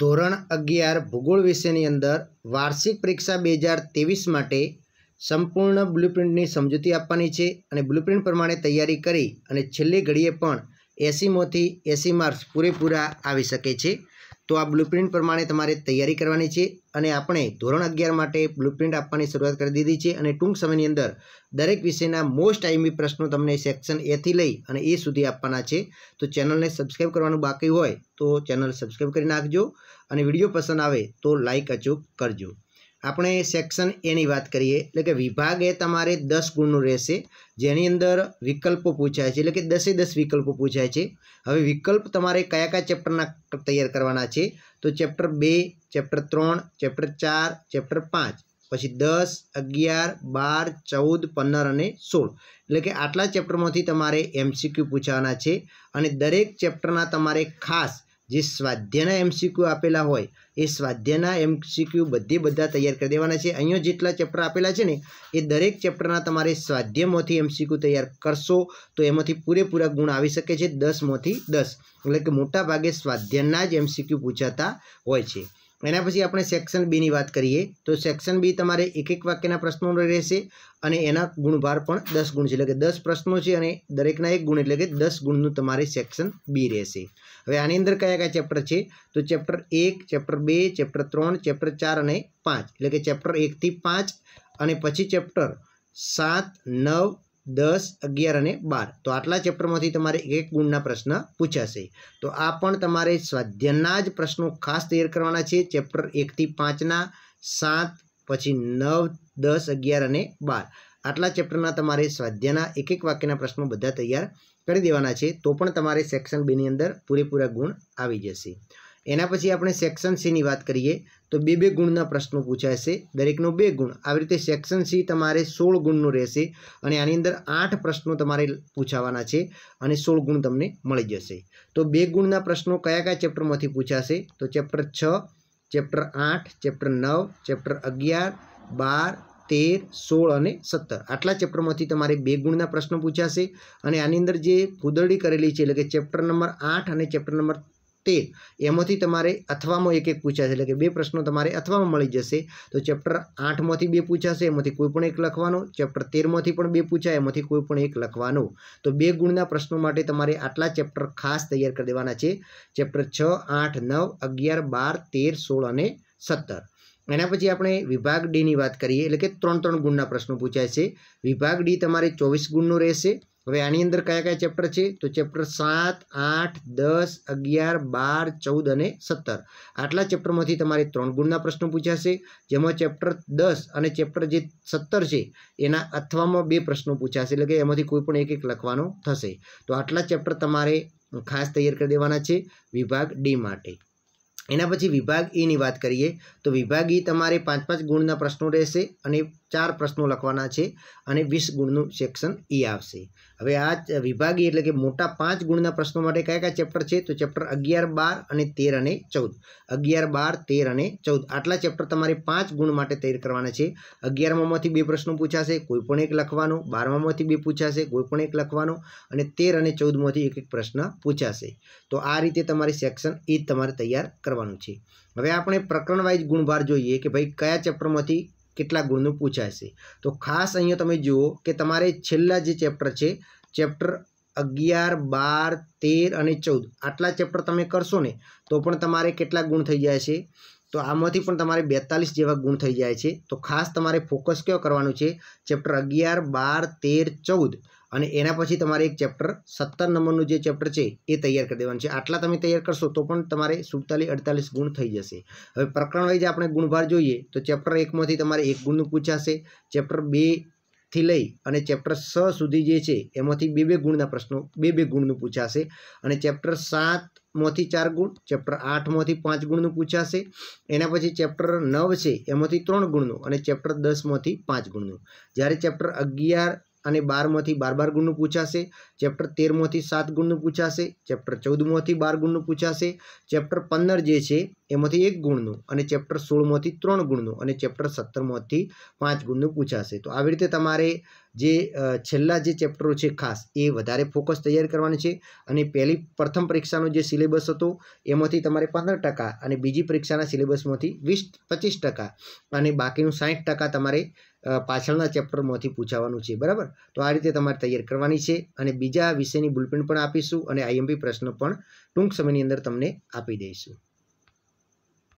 ધોરણ અગિયાર ભૂગોળ વિષયની અંદર વાર્ષિક પરીક્ષા બે હજાર ત્રેવીસ માટે સંપૂર્ણ બ્લુપ્રિન્ટની સમજૂતી આપવાની છે અને બ્લુપ્રિન્ટ પ્રમાણે તૈયારી કરી અને છેલ્લી ઘડીએ પણ એસીમાંથી એસી માર્ક્સ પૂરેપૂરા આવી શકે છે તો આ બ્લુપ્રિન્ટ પ્રમાણે તમારે તૈયારી કરવાની છે અને આપણે ધોરણ અગિયાર માટે બ્લુપ્રિન્ટ આપવાની શરૂઆત કરી દીધી છે અને ટૂંક સમયની અંદર દરેક વિષયના મોસ્ટ આઈમી પ્રશ્નો તમને સેક્શન એથી લઈ અને એ સુધી આપવાના છે તો ચેનલને સબસ્ક્રાઈબ કરવાનું બાકી હોય તો ચેનલ સબસ્ક્રાઈબ કરી નાખજો અને વિડીયો પસંદ આવે તો લાઇક અચૂક કરજો આપણે સેક્શન એની વાત કરીએ એટલે કે વિભાગ એ તમારે દસ ગુણનું રહેશે જેની અંદર વિકલ્પો પૂછાય છે એટલે કે દસે દસ વિકલ્પો પૂછાય છે હવે વિકલ્પ તમારે કયા કયા ચેપ્ટરના તૈયાર કરવાના છે તો ચેપ્ટર બે ચેપ્ટર ત્રણ ચેપ્ટર ચાર ચેપ્ટર પાંચ પછી દસ અગિયાર બાર ચૌદ પંદર અને સોળ એટલે કે આટલા ચેપ્ટરમાંથી તમારે એમસીક્યુ પૂછવાના છે અને દરેક ચેપ્ટરના તમારે ખાસ જે સ્વાધ્યાયના એમસીક્યુ આપેલા હોય એ સ્વાધ્યાયના એમસીક્યુ બધે બધા તૈયાર કરી દેવાના છે અહીંયા જેટલા ચેપ્ટર આપેલા છે ને એ દરેક ચેપ્ટરના તમારે સ્વાધ્યાયમાંથી એમસીક્યુ તૈયાર કરશો તો એમાંથી પૂરેપૂરા ગુણ આવી શકે છે દસમાંથી દસ એટલે કે મોટાભાગે સ્વાધ્યાયના જ એમસીક્યુ પૂછાતા હોય છે એના પછી આપણે સેક્શન બીની વાત કરીએ તો સેક્શન બી તમારે એક એક વાક્યના પ્રશ્નો રહેશે અને એના ગુણભાર પણ દસ ગુણ છે એટલે કે દસ પ્રશ્નો છે અને દરેકના એક ગુણ એટલે કે દસ ગુણનું તમારે સેક્શન બી રહેશે હવે આની અંદર કયા કયા ચેપ્ટર છે તો ચેપ્ટર એક ચેપ્ટર બે ચેપ્ટર ત્રણ ચેપ્ટર ચાર અને પાંચ એટલે કે ચેપ્ટર એકથી પાંચ અને પછી ચેપ્ટર સાત નવ દસ અગિયાર અને બાર તો આટલા ચેપ્ટરમાંથી તમારે એક એક ગુણના પ્રશ્ન પૂછાશે તો આ પણ તમારે સ્વાધ્યાયના જ પ્રશ્નો ખાસ તૈયાર કરવાના છે ચેપ્ટર એકથી પાંચના સાત પછી નવ દસ અગિયાર અને બાર આટલા ચેપ્ટરના તમારે સ્વાધ્યાયના એક એક વાક્યના પ્રશ્નો બધા તૈયાર કરી દેવાના છે તો પણ તમારે સેક્શન બેની અંદર પૂરેપૂરા ગુણ આવી જશે એના પછી આપણે સેક્શન સીની વાત કરીએ તો બે બે ગુણના પ્રશ્નો પૂછાશે દરેકનો બે ગુણ આવી રીતે સેક્શન સી તમારે સોળ ગુણનો રહેશે અને આની અંદર આઠ પ્રશ્નો તમારે પૂછાવાના છે અને સોળ ગુણ તમને મળી જશે તો બે ગુણના પ્રશ્નો કયા કયા ચેપ્ટરમાંથી પૂછાશે તો ચેપ્ટર છ ચેપ્ટર આઠ ચેપ્ટર નવ ચેપ્ટર અગિયાર બાર તેર સોળ અને સત્તર આટલા ચેપ્ટરમાંથી તમારે બે ગુણના પ્રશ્નો પૂછાશે અને આની અંદર જે પુદરડી કરેલી છે એટલે કે ચેપ્ટર નંબર આઠ અને ચેપ્ટર નંબર તેર એમાંથી તમારે અથવામાં એક એક પૂછાશે એટલે કે બે પ્રશ્નો તમારે અથવામાં મળી જશે તો ચેપ્ટર આઠમાંથી બે પૂછાશે એમાંથી કોઈ પણ એક લખવાનો ચેપ્ટર તેરમાંથી પણ બે પૂછાય એમાંથી કોઈ પણ એક લખવાનો તો બે ગુણના પ્રશ્નો માટે તમારે આટલા ચેપ્ટર ખાસ તૈયાર કરી દેવાના છે ચેપ્ટર છ આઠ નવ અગિયાર બાર તેર સોળ અને સત્તર એના પછી આપણે વિભાગ ડીની વાત કરીએ એટલે કે ત્રણ ત્રણ ગુણના પ્રશ્નો પૂછાય છે વિભાગ ડી તમારે ચોવીસ ગુણનો રહેશે હવે આની અંદર કયા કયા ચેપ્ટર છે તો ચેપ્ટર સાત આઠ દસ અગિયાર બાર ચૌદ અને સત્તર આટલા ચેપ્ટરમાંથી તમારે ત્રણ ગુણના પ્રશ્નો પૂછાશે જેમાં ચેપ્ટર દસ અને ચેપ્ટર જે સત્તર છે એના અથવામાં બે પ્રશ્નો પૂછાશે એટલે કે એમાંથી કોઈ પણ એક એક લખવાનો થશે તો આટલા ચેપ્ટર તમારે ખાસ તૈયાર કરી દેવાના છે વિભાગ ડી માટે એના પછી વિભાગ એની e વાત કરીએ તો વિભાગ ઈ e તમારે પાંચ પાંચ ગુણના પ્રશ્નો રહેશે અને ચાર પ્રશ્નો લખવાના છે અને વીસ ગુણનું સેક્શન એ e આવશે હવે આ વિભાગી એટલે કે મોટા પાંચ ગુણના પ્રશ્નો માટે કયા કયા ચેપ્ટર છે તો ચેપ્ટર અગિયાર બાર અને તેર અને ચૌદ અગિયાર બાર તેર અને ચૌદ આટલા ચેપ્ટર તમારે પાંચ ગુણ માટે તૈયાર કરવાના છે અગિયારમાંથી બે પ્રશ્નો પૂછાશે કોઈ પણ એક લખવાનો બારમાંથી બે પૂછાશે કોઈ પણ એક લખવાનો અને તેર અને ચૌદમાંથી એક એક પ્રશ્ન પૂછાશે તો આ રીતે તમારી સેક્શન એ તમારે તૈયાર કરવા કરવાનું છે હવે આપણે પ્રકરણ ગુણભાર જોઈએ કે ભાઈ કયા ચેપ્ટરમાંથી કેટલા ગુણનું પૂછાશે તો ખાસ અહીંયા તમે જુઓ કે તમારે છેલ્લા જે ચેપ્ટર છે ચેપ્ટર અગિયાર બાર તેર અને ચૌદ આટલા ચેપ્ટર તમે કરશો ને તો પણ તમારે કેટલા ગુણ થઈ જાય છે તો આમાંથી પણ તમારે બેતાલીસ જેવા ગુણ થઈ જાય છે તો ખાસ તમારે ફોકસ કયો કરવાનું છે ચેપ્ટર અગિયાર બાર તેર ચૌદ અને એના પછી તમારે એક ચેપ્ટર સત્તર નંબરનું જે ચેપ્ટર છે એ તૈયાર કરી દેવાનું છે આટલા તમે તૈયાર કરશો તો પણ તમારે સુડતાલીસ અડતાલીસ ગુણ થઈ જશે હવે પ્રકરણ પ્રકરણવાઇઝ આપણે ગુણભાર જોઈએ તો ચેપ્ટર એકમાંથી તમારે એક ગુણનું પૂછાશે ચેપ્ટર બે થી લઈ અને ચેપ્ટર સ સુધી જે છે એમાંથી બે બે ગુણના પ્રશ્નો બે બે ગુણનું પૂછાશે અને ચેપ્ટર સાત માંથી ચાર ગુણ ચેપ્ટર આઠમાંથી પાંચ ગુણનું પૂછાશે એના પછી ચેપ્ટર નવ છે એમાંથી ત્રણ ગુણનું અને ચેપ્ટર દસમાંથી પાંચ ગુણનું જ્યારે ચેપ્ટર અગિયાર અને બારમાંથી બાર બાર ગુણનું પૂછાશે ચેપ્ટર તેરમાંથી સાત ગુણનું પૂછાશે ચેપ્ટર ચૌદમાંથી બાર ગુણનું પૂછાશે ચેપ્ટર પંદર જે છે એમાંથી એક ગુણનું અને ચેપ્ટર સોળમાંથી ત્રણ ગુણનું અને ચેપ્ટર સત્તરમાંથી પાંચ ગુણનું પૂછાશે તો આવી રીતે તમારે જે છેલ્લા જે ચેપ્ટરો છે ખાસ એ વધારે ફોકસ તૈયાર કરવાની છે અને પહેલી પ્રથમ પરીક્ષાનો જે સિલેબસ હતો એમાંથી તમારે પંદર ટકા અને બીજી પરીક્ષાના સિલેબસમાંથી વીસ પચીસ ટકા અને બાકીનું સાઠ ટકા તમારે પાછળના ચેપ્ટરમાંથી પૂછાવાનું છે બરાબર તો આ રીતે તમારે તૈયાર કરવાની છે અને બીજા વિષયની બુલપિન પણ આપીશું અને આઈએમપી પ્રશ્ન પણ ટૂંક સમયની અંદર તમને આપી દઈશું